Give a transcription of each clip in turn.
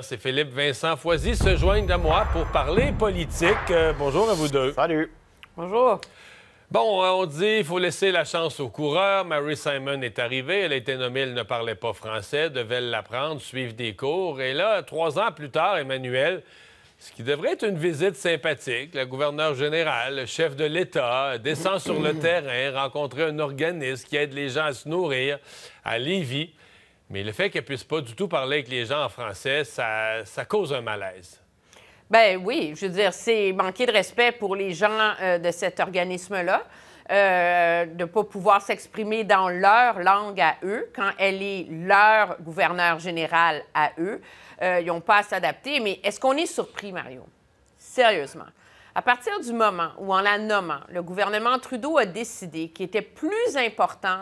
C'est Philippe Vincent Foisy se joignent à moi pour parler politique. Euh, bonjour à vous deux. Salut. Bonjour. Bon, euh, on dit qu'il faut laisser la chance aux coureurs. Mary Simon est arrivée, elle a été nommée, elle ne parlait pas français, devait l'apprendre, suivre des cours. Et là, trois ans plus tard, Emmanuel, ce qui devrait être une visite sympathique, le gouverneur général, le chef de l'État, descend sur le terrain, rencontrer un organisme qui aide les gens à se nourrir à Lévis. Mais le fait qu'elle puisse pas du tout parler avec les gens en français, ça, ça cause un malaise. Ben oui, je veux dire, c'est manquer de respect pour les gens euh, de cet organisme-là. Euh, de ne pas pouvoir s'exprimer dans leur langue à eux, quand elle est leur gouverneur général à eux. Euh, ils n'ont pas à s'adapter. Mais est-ce qu'on est surpris, Mario? Sérieusement. À partir du moment où, en la nommant, le gouvernement Trudeau a décidé qu'il était plus important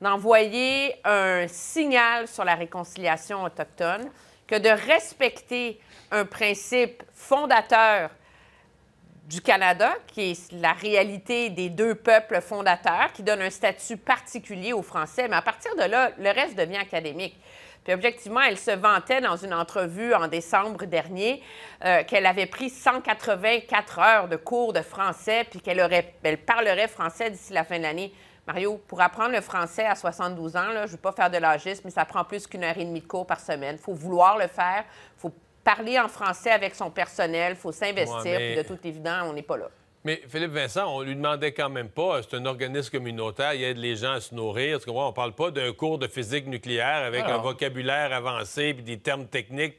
d'envoyer un signal sur la réconciliation autochtone, que de respecter un principe fondateur du Canada, qui est la réalité des deux peuples fondateurs, qui donne un statut particulier aux Français. Mais à partir de là, le reste devient académique. Puis objectivement, elle se vantait dans une entrevue en décembre dernier euh, qu'elle avait pris 184 heures de cours de français, puis qu'elle elle parlerait français d'ici la fin de l'année. Mario, pour apprendre le français à 72 ans, je ne veux pas faire de l'âgisme, mais ça prend plus qu'une heure et demie de cours par semaine. Il faut vouloir le faire, il faut parler en français avec son personnel, il faut s'investir, de toute évidence, on n'est pas là. Mais Philippe Vincent, on lui demandait quand même pas. Euh, c'est un organisme communautaire, il aide les gens à se nourrir. On On parle pas d'un cours de physique nucléaire avec ah un vocabulaire avancé puis des termes techniques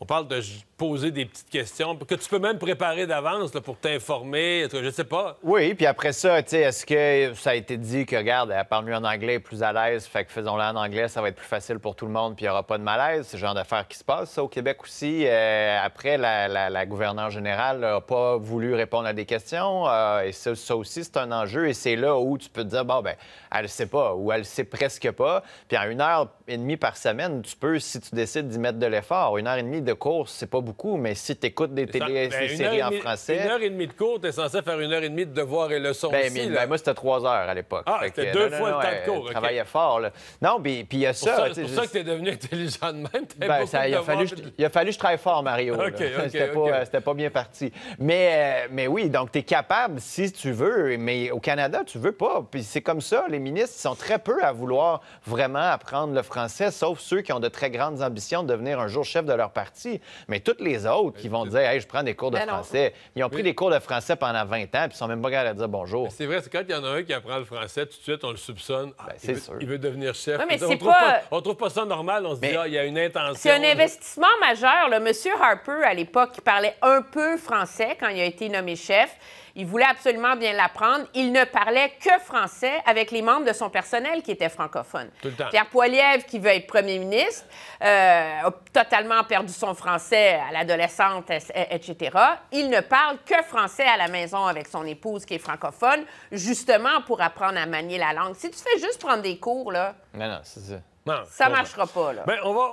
on parle de poser des petites questions que tu peux même préparer d'avance pour t'informer, je sais pas. Oui, puis après ça, est-ce que ça a été dit que, regarde, elle parle mieux en anglais, plus à l'aise, fait que faisons-le en anglais, ça va être plus facile pour tout le monde, puis il n'y aura pas de malaise. C'est le genre d'affaires qui se passe, ça, au Québec aussi. Euh, après, la, gouverneure générale n'a pas voulu répondre à des questions, euh, et ça, aussi, c'est un enjeu, et c'est là où tu peux te dire, bon, ben elle ne sait pas, ou elle ne sait presque pas, puis en une heure et demie par semaine, tu peux, si tu décides d'y mettre de l'effort, une heure et demie course, c'est pas beaucoup, mais si tu écoutes des télé ben, séries en français. Une heure et demie de cours, tu es censé faire une heure et demie de devoirs et leçons. Ben, aussi, ben, moi, c'était trois heures à l'époque. Ah, c'était deux fois le temps de euh, cours. Je fort. Non, puis il y a ça. C'est pour ça, que tu es devenu intelligent de même. il, a fallu, il a fallu que je travaille fort, Mario. Euh, c'était pas, bien parti. Mais, euh, oui, donc tu es capable si tu veux, mais au Canada, tu veux pas. Puis c'est comme ça, les ministres sont très peu à vouloir vraiment apprendre le français, sauf ceux qui ont de très grandes ambitions de devenir un jour chef de leur parti. Mais toutes les autres qui vont dire Hey, je prends des cours de ben français, ils ont pris des cours de français pendant 20 ans, puis ils sont même pas capables de dire bonjour. C'est vrai, c'est quand il y en a un qui apprend le français, tout de suite, on le soupçonne. Ah, ben, il, veut, devenir chef. on, trouve pas... trouve pas ça normal, on se dit ah, il y a une intention. C'est un investissement majeur. Le monsieur Harper, à l'époque, il parlait un peu français quand il a été nommé chef. Il voulait absolument bien l'apprendre. Il ne parlait que français avec les membres de son personnel qui étaient francophones. Pierre Poilievre, qui veut être premier ministre, euh, a totalement perdu son français à l'adolescente, etc. Il ne parle que français à la maison avec son épouse qui est francophone, justement pour apprendre à manier la langue. Si tu fais juste prendre des cours, là... Non, ça. ça ne marchera pas, ben, on va...